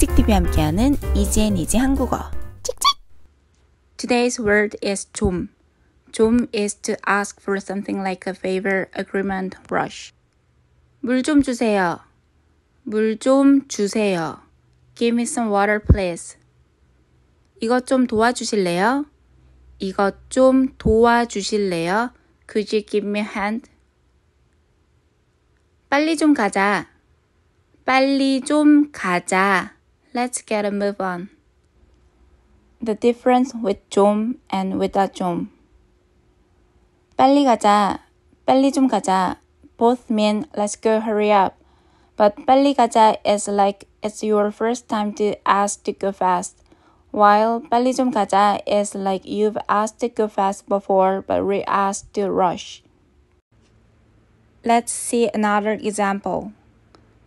찍찍TV와 함께하는 이지앤이지 한국어 찍찍! Today's word is 좀. 좀 is to ask for something like a favor, agreement, rush. 물 좀 주세요. 물 좀 주세요. Give me some water, please. 이것 좀 도와주실래요? 이것 좀 도와주실래요? Could you give me a hand? 빨리 좀 가자. 빨리 좀 가자. Let's get a move on. The difference with 좀 and without 좀. 빨리 가자. 빨리 좀 가자. Both mean let's go hurry up. But 빨리 가자 is like it's your first time to ask to go fast. While 빨리 좀 가자 is like you've asked to go fast before but re-asked to rush. Let's see another example.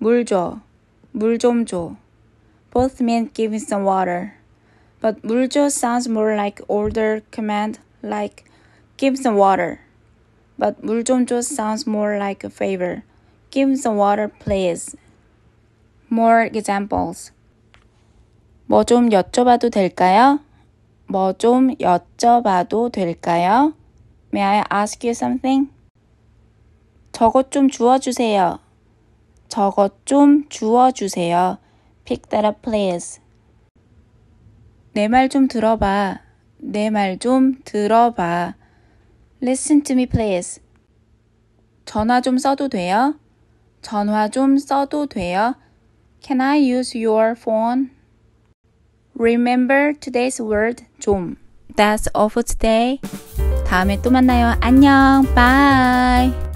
물 줘. 물 좀 줘. Both men give me some water. But 물줘 sounds more like older command like give some water. But 물 좀 줘 sounds more like a favor. Give some water please. More examples. 뭐 좀 여쭤봐도 될까요? 뭐 좀 여쭤봐도 될까요? May I ask you something? 저것 좀 주워주세요. 저것 좀 주워주세요. Pick that up, please. 내 말 좀 들어봐. 내 말 좀 들어봐. Listen to me, please. 전화 좀 써도 돼요? 전화 좀 써도 돼요? Can I use your phone? Remember today's word 좀. That's all for today. 다음에 또 만나요. 안녕. Bye.